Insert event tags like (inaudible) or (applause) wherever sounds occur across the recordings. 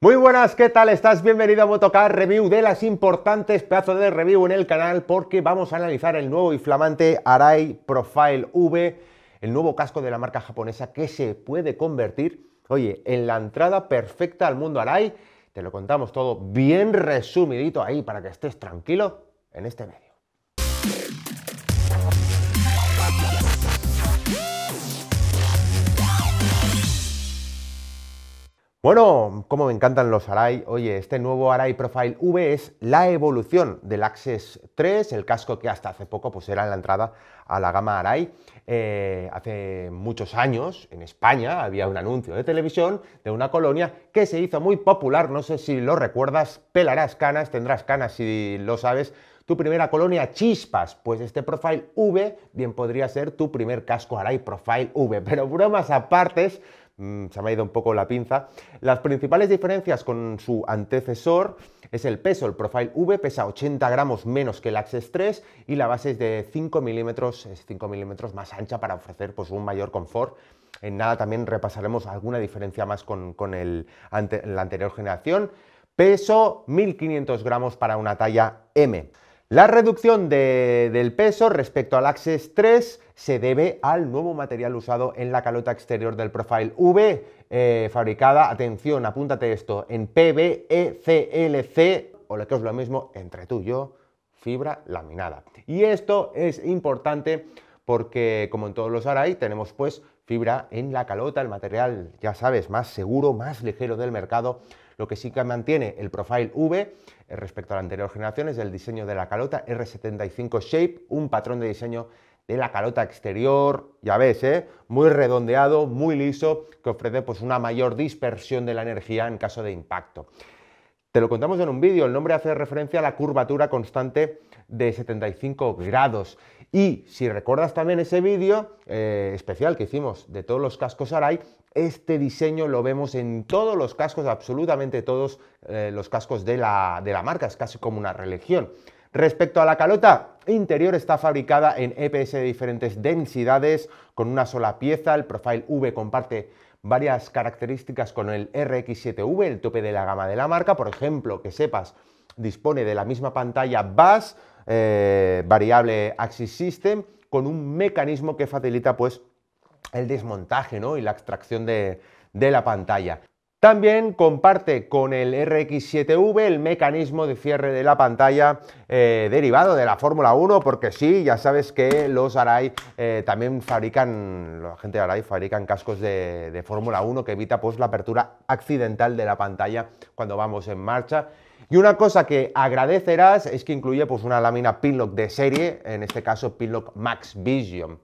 Muy buenas, ¿qué tal estás? Bienvenido a Motocar Review de las importantes pedazos de review en el canal porque vamos a analizar el nuevo y flamante Arai Profile V, el nuevo casco de la marca japonesa que se puede convertir, oye, en la entrada perfecta al mundo Arai. Te lo contamos todo bien resumidito ahí para que estés tranquilo en este medio. Bueno, como me encantan los Arai. Oye, este nuevo Arai Profile V es la evolución del Axis 3, el casco que hasta hace poco pues, era la entrada a la gama Arai. Eh, hace muchos años en España había un anuncio de televisión de una colonia que se hizo muy popular, no sé si lo recuerdas, pelarás canas, tendrás canas si lo sabes, tu primera colonia chispas, pues este Profile V bien podría ser tu primer casco Arai Profile V, pero bromas apartes, Mm, se me ha ido un poco la pinza. Las principales diferencias con su antecesor es el peso. El Profile V pesa 80 gramos menos que el Axis 3 y la base es de 5 milímetros, 5 milímetros más ancha para ofrecer pues, un mayor confort. En nada también repasaremos alguna diferencia más con, la anterior generación. Peso 1500 gramos para una talla M. La reducción del peso respecto al Axis 3 se debe al nuevo material usado en la calota exterior del Profile V, eh, fabricada, atención, apúntate esto, en PBECLC, o lo que es lo mismo entre tú y yo, fibra laminada. Y esto es importante porque, como en todos los Arai, tenemos pues fibra en la calota, el material, ya sabes, más seguro, más ligero del mercado, lo que sí que mantiene el Profile V eh, respecto a la anterior generación es el diseño de la calota R75 Shape, un patrón de diseño de la calota exterior, ya ves, eh, muy redondeado, muy liso, que ofrece pues, una mayor dispersión de la energía en caso de impacto. Te lo contamos en un vídeo, el nombre hace referencia a la curvatura constante de 75 grados. Y si recuerdas también ese vídeo eh, especial que hicimos de todos los cascos Arai, este diseño lo vemos en todos los cascos, absolutamente todos eh, los cascos de la, marca, es casi como una religión. Respecto a la calota interior, está fabricada en EPS de diferentes densidades, con una sola pieza. El Profile V comparte varias características con el RX7V, el tope de la gama de la marca. Por ejemplo, que sepas, dispone de la misma pantalla BAS, eh, variable Axis System, con un mecanismo que facilita pues el desmontaje ¿no? y la extracción de, la pantalla. También comparte con el RX7V el mecanismo de cierre de la pantalla eh, derivado de la Fórmula 1, porque sí, ya sabes que los Arai eh, también fabrican, la gente de Arai fabrican cascos de, Fórmula 1 que evita pues, la apertura accidental de la pantalla cuando vamos en marcha. Y una cosa que agradecerás es que incluye pues, una lámina Pinlock de serie, en este caso Pinlock Max Vision.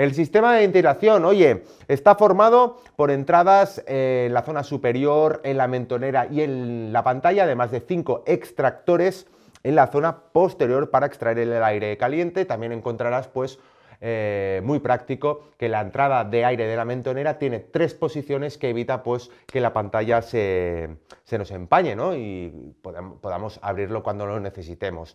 El sistema de ventilación, oye, está formado por entradas eh, en la zona superior, en la mentonera y en la pantalla, además de cinco extractores en la zona posterior para extraer el aire caliente. También encontrarás, pues, eh, muy práctico que la entrada de aire de la mentonera tiene tres posiciones que evita pues que la pantalla se, nos empañe ¿no? y podamos abrirlo cuando lo necesitemos.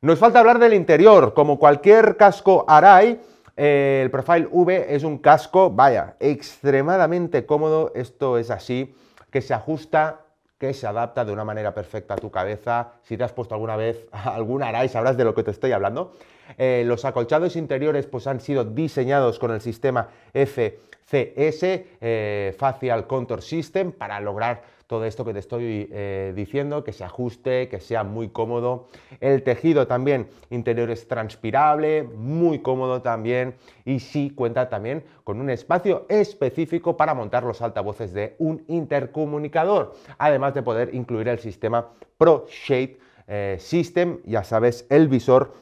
Nos falta hablar del interior. Como cualquier casco Arai, el Profile V es un casco, vaya, extremadamente cómodo, esto es así, que se ajusta que se adapta de una manera perfecta a tu cabeza. Si te has puesto alguna vez (laughs) alguna y sabrás de lo que te estoy hablando. Eh, los acolchados interiores pues, han sido diseñados con el sistema FCS, eh, Facial Contour System, para lograr todo esto que te estoy eh, diciendo, que se ajuste, que sea muy cómodo. El tejido también interior es transpirable, muy cómodo también y sí cuenta también con un espacio específico para montar los altavoces de un intercomunicador, además de poder incluir el sistema Pro eh, System, ya sabes, el visor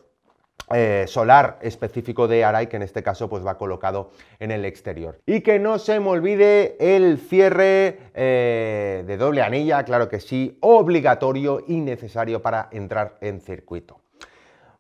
eh, solar específico de Arai, que en este caso pues va colocado en el exterior. Y que no se me olvide el cierre eh, de doble anilla, claro que sí, obligatorio y necesario para entrar en circuito.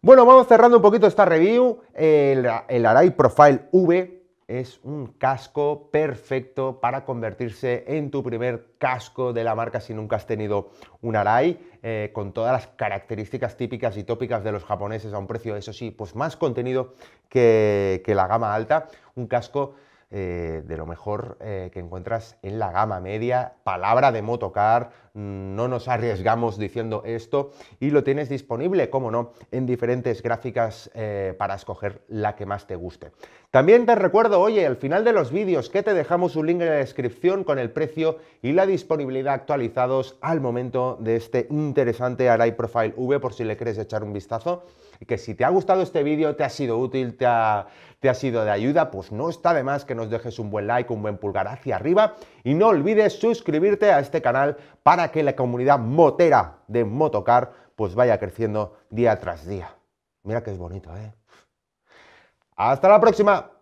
Bueno, vamos cerrando un poquito esta review, el, el Arai Profile V, es un casco perfecto para convertirse en tu primer casco de la marca si nunca has tenido un Arai, eh, con todas las características típicas y tópicas de los japoneses a un precio, eso sí, pues más contenido que, la gama alta. Un casco eh, de lo mejor eh, que encuentras en la gama media, palabra de motocar, no nos arriesgamos diciendo esto y lo tienes disponible, como no, en diferentes gráficas eh, para escoger la que más te guste. También te recuerdo, oye, al final de los vídeos que te dejamos un link en la descripción con el precio y la disponibilidad actualizados al momento de este interesante Arai Profile V por si le quieres echar un vistazo. Que si te ha gustado este vídeo, te ha sido útil, te ha, te ha sido de ayuda, pues no está de más que nos dejes un buen like, un buen pulgar hacia arriba y no olvides suscribirte a este canal para que la comunidad motera de Motocar pues vaya creciendo día tras día. Mira que es bonito, ¿eh? Hasta la próxima.